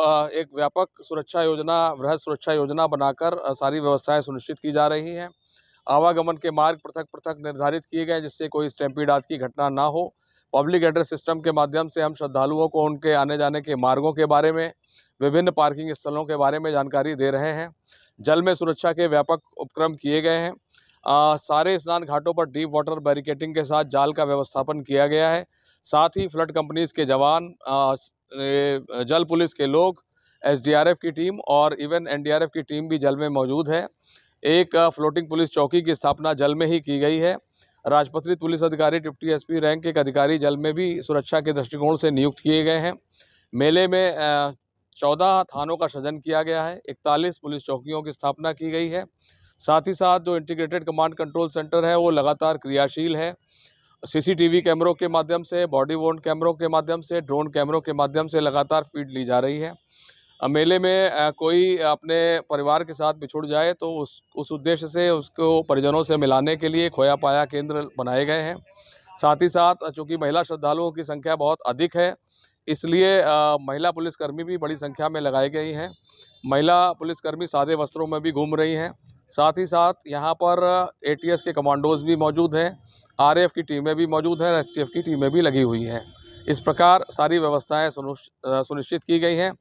एक व्यापक सुरक्षा योजना वृहद सुरक्षा योजना बनाकर सारी व्यवस्थाएं सुनिश्चित की जा रही हैं आवागमन के मार्ग पृथक पृथक निर्धारित किए गए जिससे कोई स्टैम्पीड आदि की घटना ना हो पब्लिक एड्रेस सिस्टम के माध्यम से हम श्रद्धालुओं को उनके आने जाने के मार्गों के बारे में विभिन्न पार्किंग स्थलों के बारे में जानकारी दे रहे हैं जल में सुरक्षा के व्यापक उपक्रम किए गए हैं आ, सारे स्नान घाटों पर डीप वाटर बैरिकेटिंग के साथ जाल का व्यवस्थापन किया गया है साथ ही फ्लड कंपनीज़ के जवान आ, जल पुलिस के लोग एसडीआरएफ की टीम और इवन एनडीआरएफ की टीम भी जल में मौजूद है एक फ्लोटिंग पुलिस चौकी की स्थापना जल में ही की गई है राजपत्रित पुलिस अधिकारी डिप्टी एसपी रैंक के अधिकारी जल में भी सुरक्षा के दृष्टिकोण से नियुक्त किए गए हैं मेले में चौदह थानों का सृजन किया गया है इकतालीस पुलिस चौकियों की स्थापना की गई है साथ ही साथ जो इंटीग्रेटेड कमांड कंट्रोल सेंटर है वो लगातार क्रियाशील है सीसीटीवी कैमरों के माध्यम से बॉडी वोन कैमरों के माध्यम से ड्रोन कैमरों के माध्यम से लगातार फीड ली जा रही है मेले में कोई अपने परिवार के साथ बिछुड़ जाए तो उस उस उद्देश्य से उसको परिजनों से मिलाने के लिए खोया पाया केंद्र बनाए गए हैं साथ ही साथ चूँकि महिला श्रद्धालुओं की संख्या बहुत अधिक है इसलिए महिला पुलिसकर्मी भी बड़ी संख्या में लगाई गई हैं महिला पुलिसकर्मी सादे वस्त्रों में भी घूम रही हैं साथ ही साथ यहाँ पर एटीएस के कमांडोज भी मौजूद हैं आरएएफ की टीमें भी मौजूद हैं एसटीएफ की टीमें भी लगी हुई हैं इस प्रकार सारी व्यवस्थाएं सुनिश्चित की गई हैं